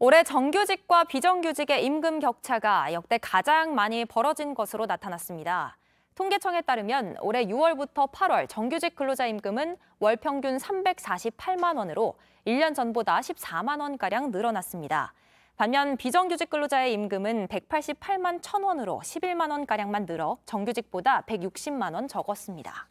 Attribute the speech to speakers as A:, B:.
A: 올해 정규직과 비정규직의 임금 격차가 역대 가장 많이 벌어진 것으로 나타났습니다. 통계청에 따르면 올해 6월부터 8월 정규직 근로자 임금은 월 평균 348만 원으로 1년 전보다 14만 원가량 늘어났습니다. 반면 비정규직 근로자의 임금은 188만 천원으로 11만 원가량만 늘어 정규직보다 160만 원 적었습니다.